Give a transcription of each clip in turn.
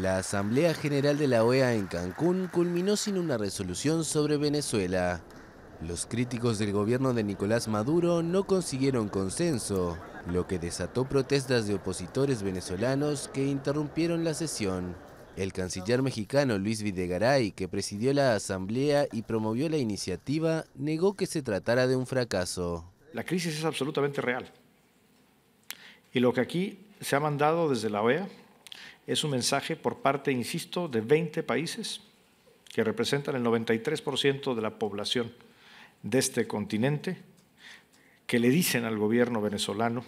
La Asamblea General de la OEA en Cancún culminó sin una resolución sobre Venezuela. Los críticos del gobierno de Nicolás Maduro no consiguieron consenso, lo que desató protestas de opositores venezolanos que interrumpieron la sesión. El canciller mexicano Luis Videgaray, que presidió la asamblea y promovió la iniciativa, negó que se tratara de un fracaso. La crisis es absolutamente real. Y lo que aquí se ha mandado desde la OEA es un mensaje por parte, insisto, de 20 países que representan el 93% de la población de este continente, que le dicen al gobierno venezolano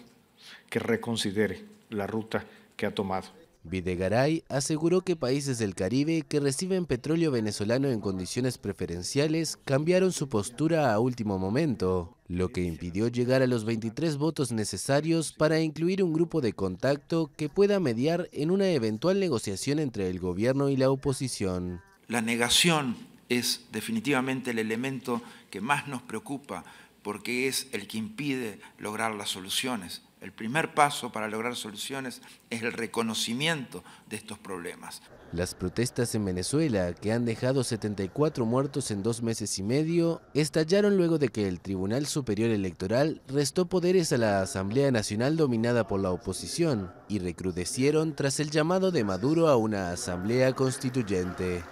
que reconsidere la ruta que ha tomado. Videgaray aseguró que países del Caribe que reciben petróleo venezolano en condiciones preferenciales cambiaron su postura a último momento lo que impidió llegar a los 23 votos necesarios para incluir un grupo de contacto que pueda mediar en una eventual negociación entre el gobierno y la oposición. La negación es definitivamente el elemento que más nos preocupa porque es el que impide lograr las soluciones. El primer paso para lograr soluciones es el reconocimiento de estos problemas. Las protestas en Venezuela, que han dejado 74 muertos en dos meses y medio, estallaron luego de que el Tribunal Superior Electoral restó poderes a la Asamblea Nacional dominada por la oposición y recrudecieron tras el llamado de Maduro a una asamblea constituyente.